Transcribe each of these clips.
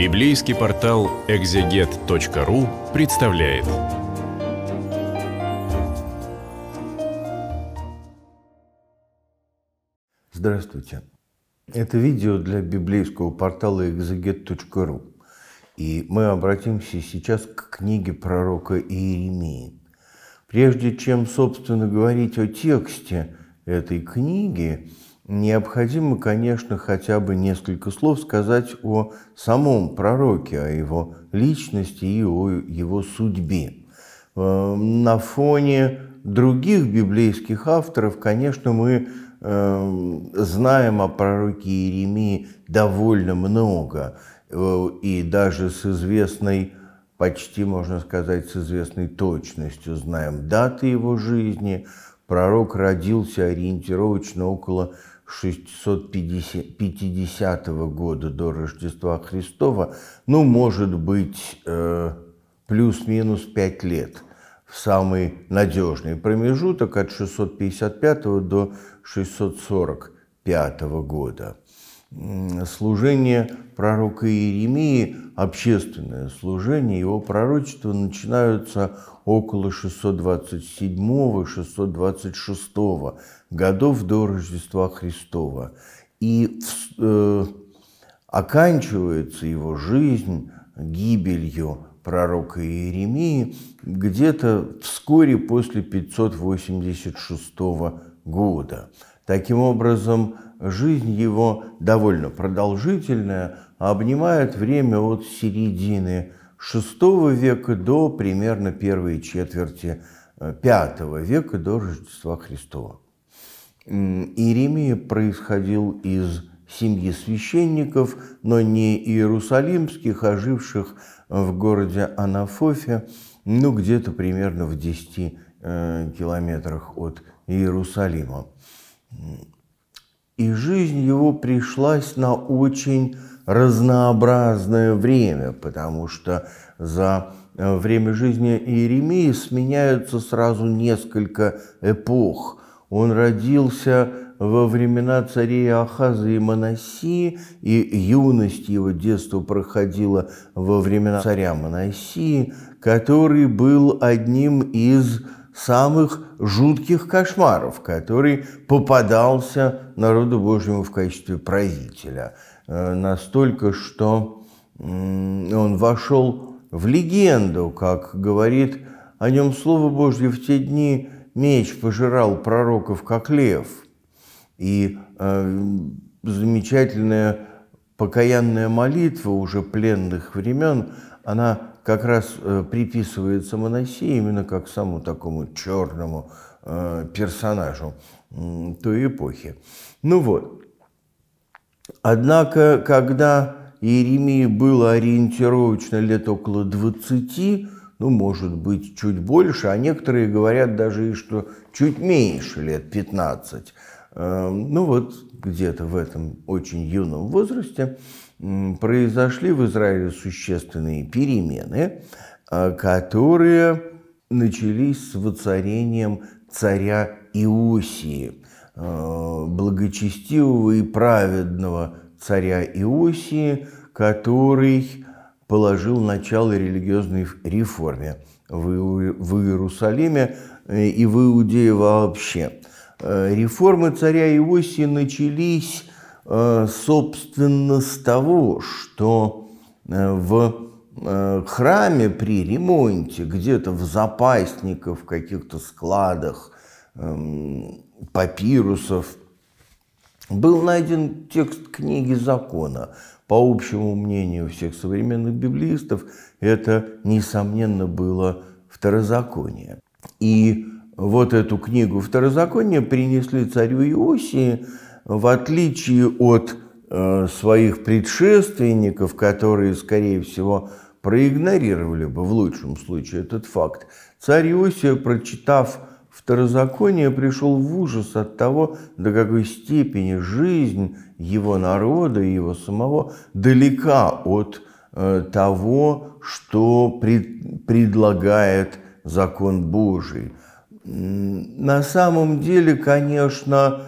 Библейский портал экзегет.ру представляет. Здравствуйте. Это видео для библейского портала экзегет.ру. И мы обратимся сейчас к книге пророка Иеремии. Прежде чем, собственно, говорить о тексте этой книги, Необходимо, конечно, хотя бы несколько слов сказать о самом пророке, о его личности и о его судьбе. Э, на фоне других библейских авторов, конечно, мы э, знаем о пророке Иеремии довольно много, э, и даже с известной, почти можно сказать, с известной точностью знаем даты его жизни. Пророк родился ориентировочно около 650 года до Рождества Христова, ну, может быть, э, плюс-минус 5 лет в самый надежный промежуток от 655 до 645 года служение пророка Иеремии, общественное служение, его пророчества начинаются около 627-626 годов до Рождества Христова. И э, оканчивается его жизнь гибелью пророка Иеремии где-то вскоре после 586 года. Таким образом, жизнь его довольно продолжительная, а обнимает время от середины VI века до примерно первой четверти V э, века до Рождества Христова. Иеремия происходил из семьи священников, но не иерусалимских, а живших в городе Анафофе, ну где-то примерно в 10 э, километрах от Иерусалима. И жизнь его пришлась на очень разнообразное время, потому что за э, время жизни Иеремии сменяются сразу несколько эпох. Он родился во времена царей Ахаза и Манасии, и юность его детства проходила во времена царя Манасии, который был одним из самых жутких кошмаров, который попадался народу Божьему в качестве правителя. Э, настолько, что он вошел в легенду, как говорит о нем Слово Божье в те дни, меч пожирал пророков, как лев. И э, замечательная покаянная молитва уже пленных времен, она как раз э, приписывается Моносей именно как самому такому черному э, персонажу той эпохи. Ну вот. Однако, когда Иеремии было ориентировочно лет около 20, ну, может быть, чуть больше, а некоторые говорят даже и что чуть меньше, лет 15. Э, ну вот где-то в этом очень юном возрасте произошли в Израиле существенные перемены, а, которые начались с воцарением царя Иосии, а, благочестивого и праведного царя Иосии, который положил начало религиозной реформе в Иерусалиме э, и в Иудее вообще. Э, реформы царя Иосии начались Э, собственно, с того, что э, в э, храме при ремонте, где-то в запасниках, в каких-то складах эм, папирусов, был найден текст книги закона. По общему мнению всех современных библеистов, это, несомненно, было второзаконие. И вот эту книгу второзакония принесли царю Иосии – в отличие от э, своих предшественников, которые, скорее всего, проигнорировали бы в лучшем случае этот факт, царь Иосиф, прочитав Второзаконие, пришел в ужас от того, до какой степени жизнь его народа и его самого далека от э, того, что пред, предлагает закон Божий. На самом деле, конечно,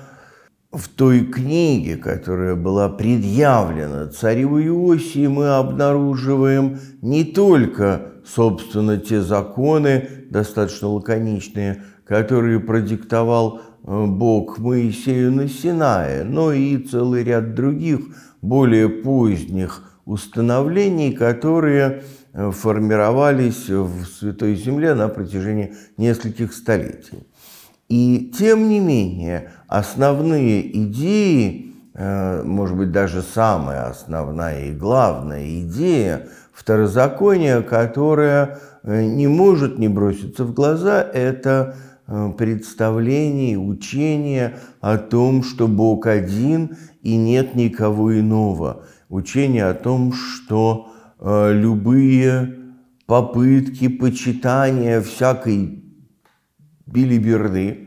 в той книге, которая была предъявлена царю Иосии, мы обнаруживаем не только, собственно, те законы, достаточно лаконичные, которые продиктовал э, Бог Моисею на Синае, но и целый ряд других, более поздних установлений, которые э, формировались в Святой Земле на протяжении нескольких столетий. И тем не менее, основные идеи, э, может быть, даже самая основная и главная идея второзакония, которая э, не может не броситься в глаза, это э, представление, учение о том, что Бог один и нет никого иного. Учение о том, что любые попытки почитания всякой билиберды,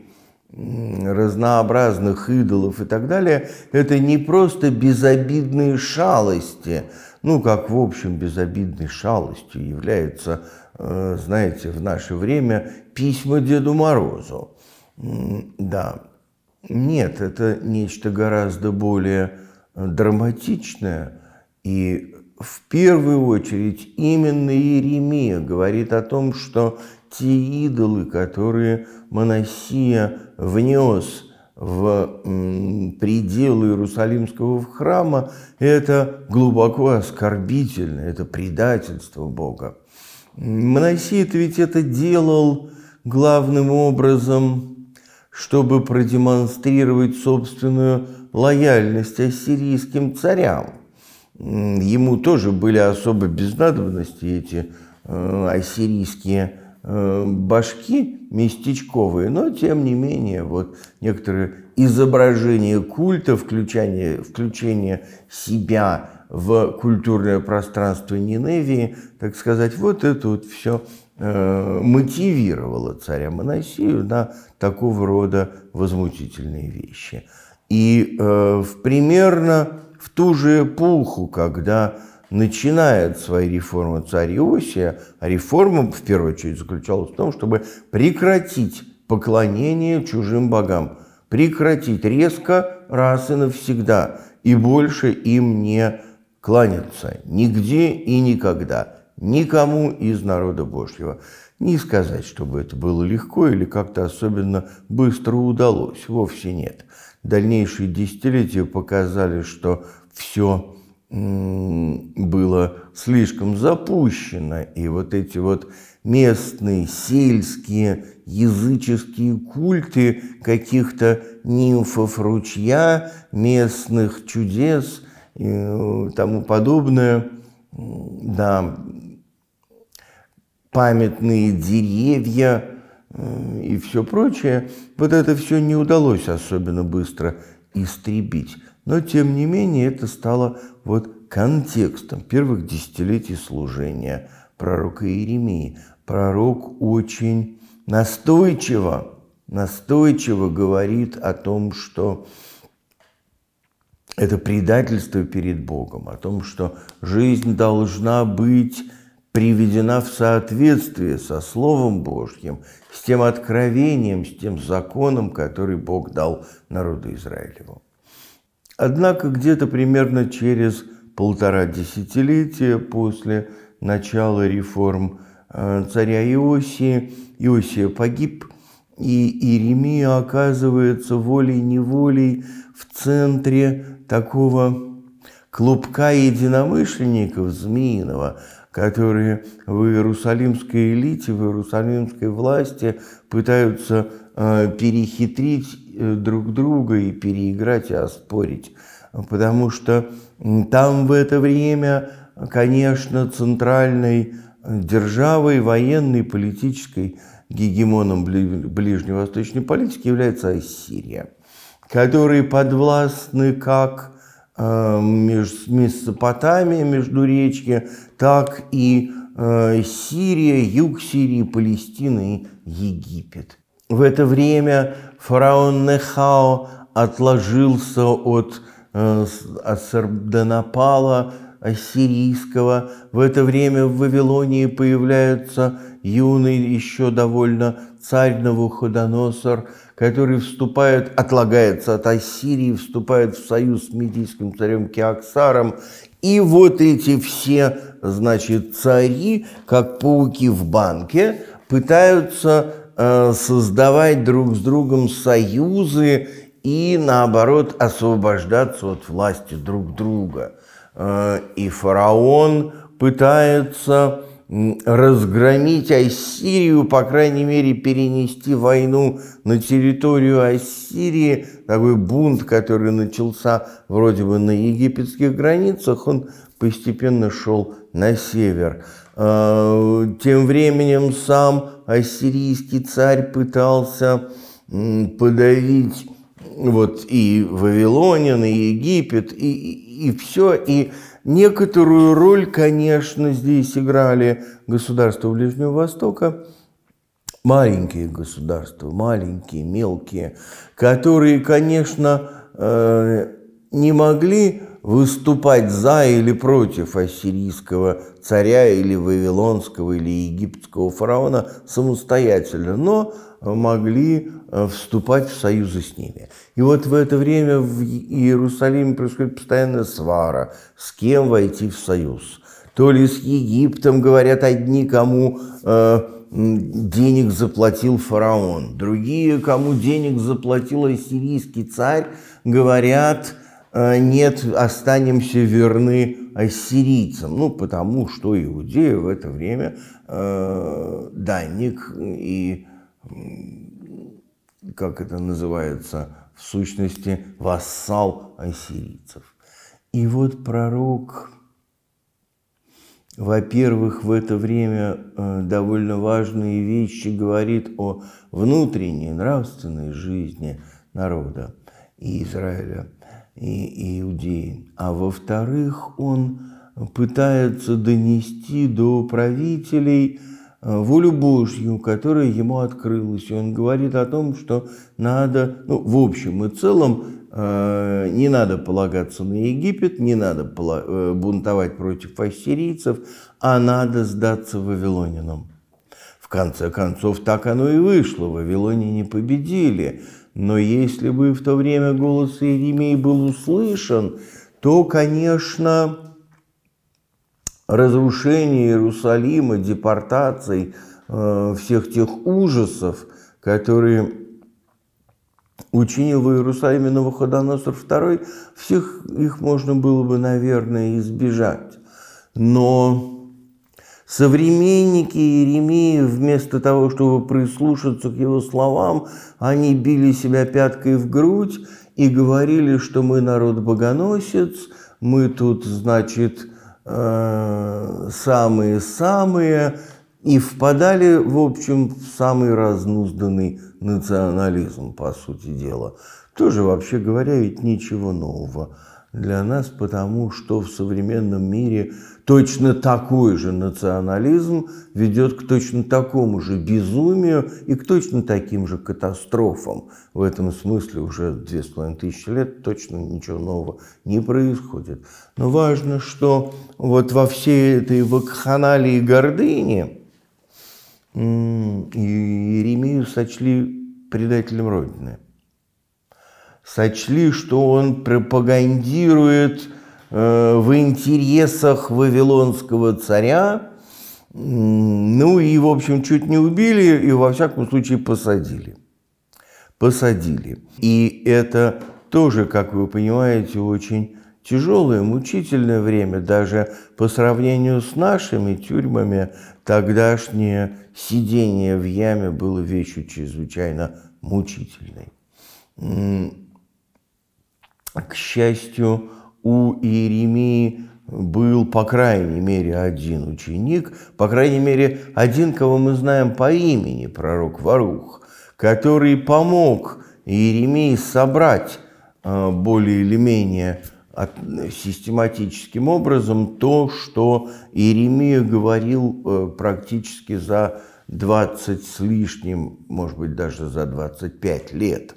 разнообразных идолов и так далее, это не просто безобидные шалости, ну, как в общем безобидной шалостью является, э, знаете, в наше время письма Деду Морозу. Да, нет, это нечто гораздо более э, драматичное. И в первую очередь именно Иеремия говорит о том, что те идолы, которые Моносия внес в пределы Иерусалимского храма, это глубоко оскорбительно, это предательство Бога. Моносит ведь это делал главным образом, чтобы продемонстрировать собственную лояльность ассирийским царям. Ему тоже были особо безнадобности эти э, ассирийские Э, башки местечковые, но тем не менее вот некоторые изображения культа, включение, включение себя в культурное пространство Ниневии, так сказать, вот это вот все э, мотивировало царя Моносию на такого рода возмутительные вещи. И э, в примерно в ту же эпоху, когда начинает свои реформы царь Иосия, а реформа, в первую очередь, заключалась в том, чтобы прекратить поклонение чужим богам, прекратить резко раз и навсегда, и больше им не кланяться нигде и никогда, никому из народа Божьего. Не сказать, чтобы это было легко или как-то особенно быстро удалось, вовсе нет. Дальнейшие десятилетия показали, что все – было слишком запущено, и вот эти вот местные, сельские, языческие культы каких-то нимфов ручья, местных чудес и э, тому подобное, да, памятные деревья э, и все прочее, вот это все не удалось особенно быстро истребить. Но, тем не менее, это стало вот контекстом первых десятилетий служения пророка Иеремии. Пророк очень настойчиво, настойчиво говорит о том, что это предательство перед Богом, о том, что жизнь должна быть приведена в соответствие со Словом Божьим, с тем откровением, с тем законом, который Бог дал народу Израилеву. Однако где-то примерно через полтора десятилетия после начала реформ э, царя Иосии, Иосия погиб, и Иеремия оказывается волей-неволей в центре такого клубка единомышленников змеиного, которые в иерусалимской элите, в иерусалимской власти пытаются э, перехитрить э, друг друга и переиграть, и оспорить. Потому что там в это время, конечно, центральной державой военной, политической, гегемоном ближневосточной политики является Ассирия, которые подвластны как Э, между Месопотамия, между речки, так и э, Сирия, юг Сирии, Палестина и Египет. В это время фараон Нехао отложился от, э, от Сарданапала ассирийского. В это время в Вавилонии появляется юный еще довольно царь Навуходоносор – которые вступают, отлагаются от Ассирии, вступают в союз с медийским царем Кеоксаром. И вот эти все, значит, цари, как пауки в банке, пытаются э, создавать друг с другом союзы и, наоборот, освобождаться от власти друг друга. Э, и фараон пытается разгромить Ассирию, по крайней мере, перенести войну на территорию Ассирии. Такой бунт, который начался вроде бы на египетских границах, он постепенно шел на север. А, тем временем сам ассирийский царь пытался подавить вот и Вавилонин, и Египет, и, и, и все, и Некоторую роль, конечно, здесь играли государства Ближнего Востока, маленькие государства, маленькие, мелкие, которые, конечно, э, не могли выступать за или против ассирийского царя или вавилонского или египетского фараона самостоятельно, но могли э, вступать в союзы с ними. И вот в это время в Иерусалиме происходит постоянная свара, с кем войти в союз. То ли с Египтом, говорят одни, кому э, денег заплатил фараон, другие, кому денег заплатил ассирийский царь, говорят – Э, нет, останемся верны ассирийцам, ну, потому что иудеи в это время э, данник и, как это называется, в сущности, вассал ассирийцев. И вот пророк, во-первых, в это время э, довольно важные вещи говорит о внутренней нравственной жизни народа и Израиля – и иудеи, А во-вторых, он пытается донести до правителей э, волю Божью, которая ему открылась. И он говорит о том, что надо, ну, в общем и целом, э, не надо полагаться на Египет, не надо э, бунтовать против ассирийцев, а надо сдаться вавилонинам. В конце концов, так оно и вышло. Вавилоне не победили. Но если бы в то время голос Иеремии был услышан, то, конечно, разрушение Иерусалима, депортации э, всех тех ужасов, которые учинил в Иерусалиме Новоходоносор II, всех их можно было бы, наверное, избежать. Но Современники Иеремии, вместо того, чтобы прислушаться к его словам, они били себя пяткой в грудь и говорили, что мы народ богоносец, мы тут, значит, э, самые-самые, и впадали, в общем, в самый разнузданный национализм, по сути дела. Тоже, вообще говоря, ведь ничего нового для нас, потому что в современном мире точно такой же национализм ведет к точно такому же безумию и к точно таким же катастрофам. В этом смысле уже две с половиной тысячи лет точно ничего нового не происходит. Но важно, что вот во всей этой вакханалии гордыни Иеремию сочли предателем Родины – сочли, что он пропагандирует э, в интересах вавилонского царя. Ну и, в общем, чуть не убили и, во всяком случае, посадили. Посадили. И это тоже, как вы понимаете, очень тяжелое, мучительное время. Даже по сравнению с нашими тюрьмами тогдашнее сидение в яме было вещью чрезвычайно мучительной. А, к счастью, у Иеремии был, по крайней мере, один ученик, по крайней мере, один, кого мы знаем по имени, пророк Варух, который помог Иеремии собрать а, более или менее систематическим образом то, что Иеремия говорил э, практически за 20 с лишним, может быть, даже за 25 лет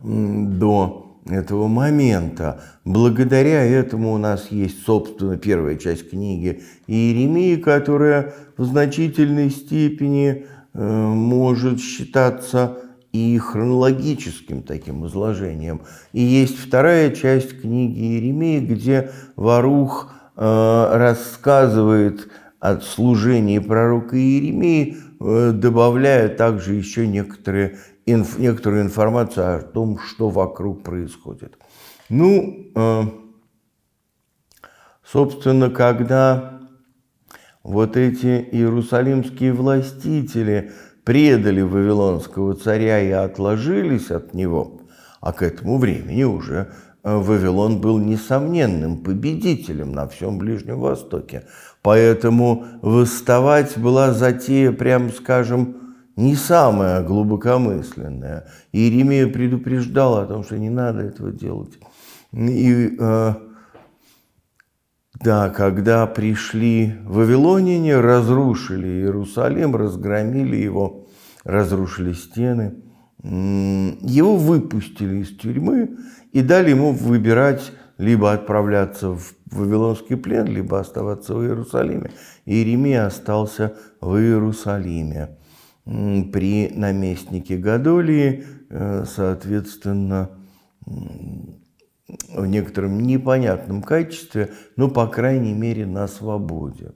до этого момента. Благодаря этому у нас есть, собственно, первая часть книги Иеремии, которая в значительной степени э, может считаться и хронологическим таким изложением. И есть вторая часть книги Иеремии, где Варух э, рассказывает от служения пророка Иеремии, э, добавляя также еще некоторые инф, некоторую информацию о том, что вокруг происходит. Ну, э, собственно, когда вот эти иерусалимские властители предали вавилонского царя и отложились от него, а к этому времени уже э, Вавилон был несомненным победителем на всем Ближнем Востоке. Поэтому восставать была затея, прям скажем, не самое глубокомысленное. Иеремия предупреждал о том, что не надо этого делать. И э, да, когда пришли вавилоняне, разрушили Иерусалим, разгромили его, разрушили стены, его выпустили из тюрьмы и дали ему выбирать либо отправляться в Вавилонский плен, либо оставаться в Иерусалиме. Иеремия остался в Иерусалиме при наместнике Гадолии, э, соответственно, в некотором непонятном качестве, но, по крайней мере, на свободе.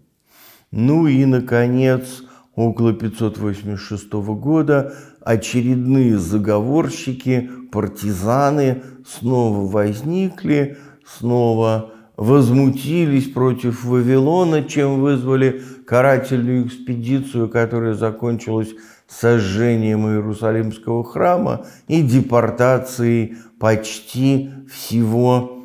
Ну и, наконец, около 586 года очередные заговорщики, партизаны снова возникли, снова возмутились против Вавилона, чем вызвали карательную экспедицию, которая закончилась сожжением Иерусалимского храма и депортацией почти всего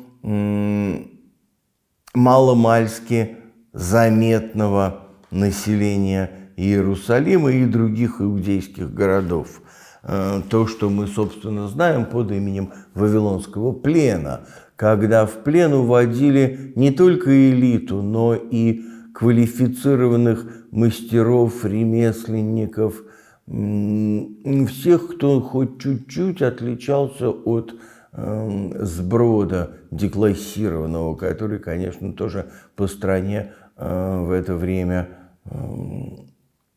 маломальски заметного населения Иерусалима и других иудейских городов. Э, то, что мы, собственно, знаем под именем Вавилонского плена, когда в плен уводили не только элиту, но и квалифицированных мастеров, ремесленников, всех, кто хоть чуть-чуть отличался от эм, сброда деклассированного, который, конечно, тоже по стране э, в это время эм,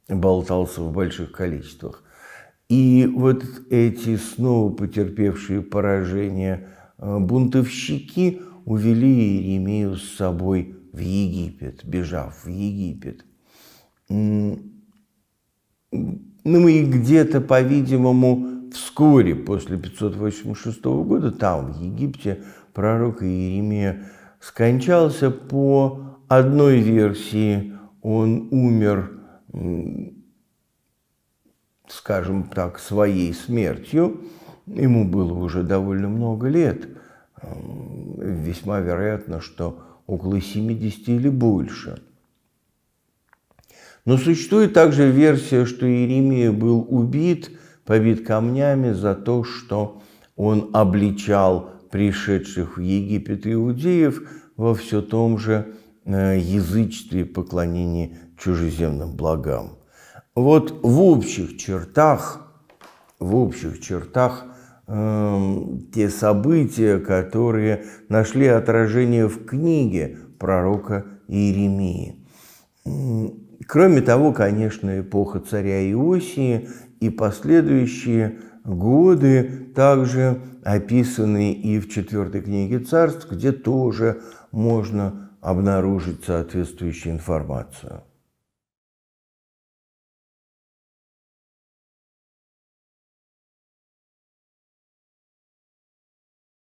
болтался в больших количествах. И вот эти снова потерпевшие поражение – Э, бунтовщики увели Иеремию с собой в Египет, бежав в Египет. Ну и где-то, по-видимому, вскоре после 586 года там, в Египте, пророк Иеремия скончался по одной версии. Он умер, скажем так, своей смертью. Ему было уже довольно много лет. Весьма вероятно, что около 70 или больше. Но существует также версия, что Иеремия был убит, побит камнями за то, что он обличал пришедших в Египет иудеев во все том же э, язычестве и поклонении чужеземным благам. Вот в общих чертах, в общих чертах Эм, те события, которые нашли отражение в книге пророка Иеремии. Кроме того, конечно, эпоха царя Иосии и последующие годы также описаны и в четвертой книге царств, где тоже можно обнаружить соответствующую информацию.